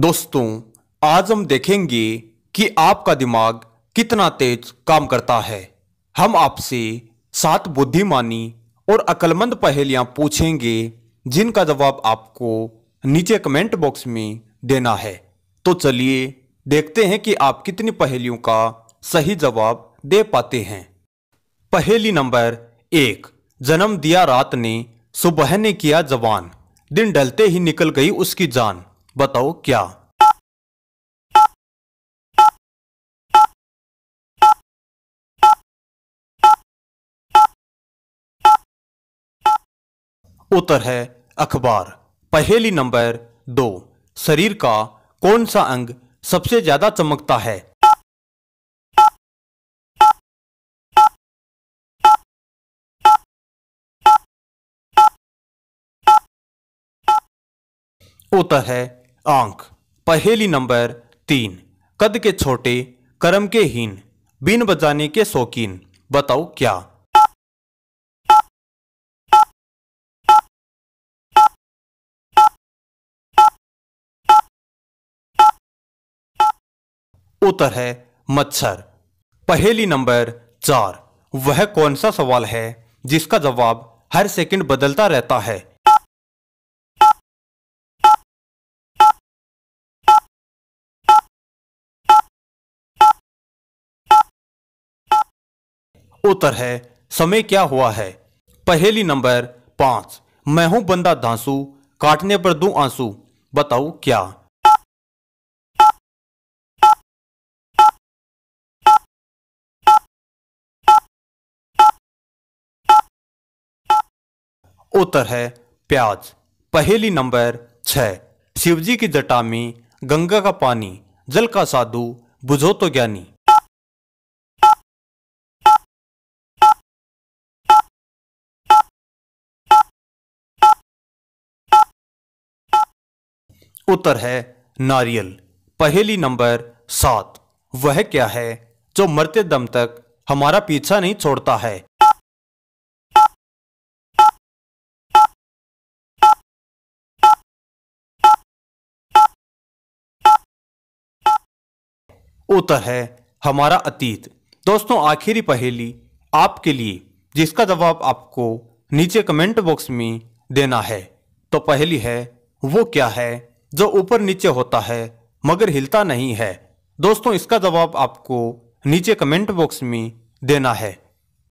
दोस्तों आज हम देखेंगे कि आपका दिमाग कितना तेज काम करता है हम आपसे सात बुद्धिमानी और अकलमंद पहेलियां पूछेंगे जिनका जवाब आपको नीचे कमेंट बॉक्स में देना है तो चलिए देखते हैं कि आप कितनी पहेलियों का सही जवाब दे पाते हैं पहेली नंबर एक जन्म दिया रात ने सुबह ने किया जवान दिन ढलते ही निकल गई उसकी जान बताओ क्या उत्तर है अखबार पहेली नंबर दो शरीर का कौन सा अंग सबसे ज्यादा चमकता है उत्तर है आंक पहेली नंबर तीन कद के छोटे कर्म के हीन बीन बजाने के शौकीन बताओ क्या उत्तर है मच्छर पहेली नंबर चार वह कौन सा सवाल है जिसका जवाब हर सेकंड बदलता रहता है उत्तर है समय क्या हुआ है पहेली नंबर पांच मैं हूं बंदा धांसू काटने पर दो आंसू बताओ क्या उत्तर है प्याज पहेली नंबर छह शिवजी की जटा में गंगा का पानी जल का साधु बुझो तो ज्ञानी उत्तर है नारियल पहेली नंबर सात वह क्या है जो मरते दम तक हमारा पीछा नहीं छोड़ता है उत्तर है हमारा अतीत दोस्तों आखिरी पहेली आपके लिए जिसका जवाब आपको नीचे कमेंट बॉक्स में देना है तो पहली है वो क्या है जो ऊपर नीचे होता है मगर हिलता नहीं है दोस्तों इसका जवाब आपको नीचे कमेंट बॉक्स में देना है